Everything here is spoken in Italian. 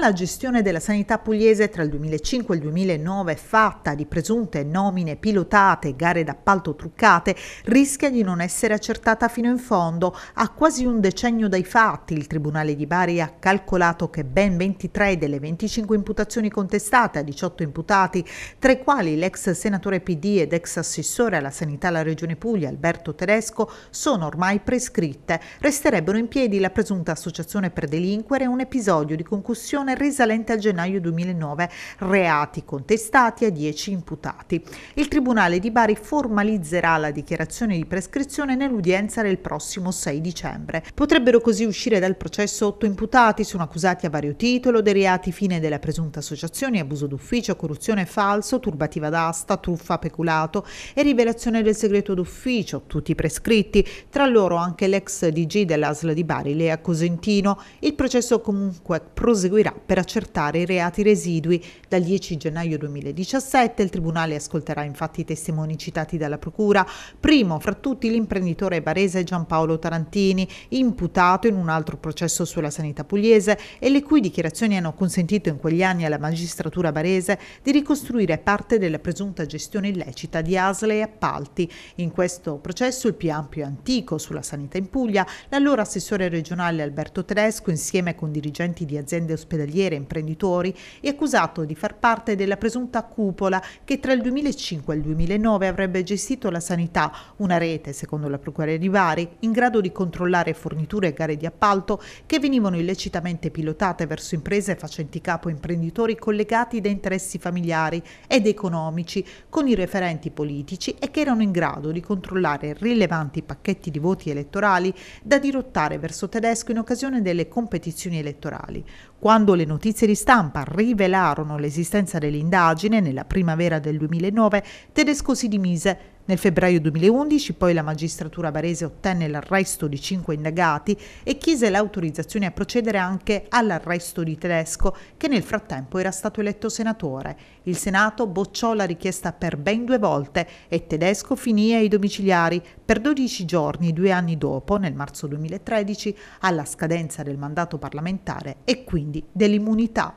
la gestione della sanità pugliese tra il 2005 e il 2009 fatta di presunte nomine pilotate e gare d'appalto truccate rischia di non essere accertata fino in fondo. A quasi un decennio dai fatti il Tribunale di Bari ha calcolato che ben 23 delle 25 imputazioni contestate a 18 imputati, tra i quali l'ex senatore PD ed ex assessore alla sanità alla Regione Puglia Alberto Tedesco, sono ormai prescritte. Resterebbero in piedi la presunta associazione per delinquere e un episodio di concussione Regione risalente a gennaio 2009, reati contestati a 10 imputati. Il Tribunale di Bari formalizzerà la dichiarazione di prescrizione nell'udienza del prossimo 6 dicembre. Potrebbero così uscire dal processo 8 imputati, sono accusati a vario titolo dei reati fine della presunta associazione, abuso d'ufficio, corruzione falso, turbativa d'asta, truffa peculato e rivelazione del segreto d'ufficio, tutti prescritti, tra loro anche l'ex DG dell'ASL di Bari, Lea Cosentino. Il processo comunque proseguirà per accertare i reati residui. Dal 10 gennaio 2017 il Tribunale ascolterà infatti i testimoni citati dalla Procura, primo fra tutti l'imprenditore barese Giampaolo Tarantini, imputato in un altro processo sulla sanità pugliese e le cui dichiarazioni hanno consentito in quegli anni alla magistratura barese di ricostruire parte della presunta gestione illecita di Asle e appalti. In questo processo, il più ampio e antico sulla sanità in Puglia, l'allora assessore regionale Alberto Tedesco, insieme con dirigenti di aziende ospedaliere hotelieri e imprenditori, è accusato di far parte della presunta cupola che tra il 2005 e il 2009 avrebbe gestito la sanità, una rete, secondo la Procura di Bari, in grado di controllare forniture e gare di appalto che venivano illecitamente pilotate verso imprese facenti capo a imprenditori collegati da interessi familiari ed economici con i referenti politici e che erano in grado di controllare rilevanti pacchetti di voti elettorali da dirottare verso Tedesco in occasione delle competizioni elettorali. Quando le le notizie di stampa rivelarono l'esistenza dell'indagine, nella primavera del 2009, Tedesco si dimise nel febbraio 2011 poi la magistratura barese ottenne l'arresto di cinque indagati e chiese l'autorizzazione a procedere anche all'arresto di Tedesco, che nel frattempo era stato eletto senatore. Il Senato bocciò la richiesta per ben due volte e Tedesco finì ai domiciliari per 12 giorni due anni dopo, nel marzo 2013, alla scadenza del mandato parlamentare e quindi dell'immunità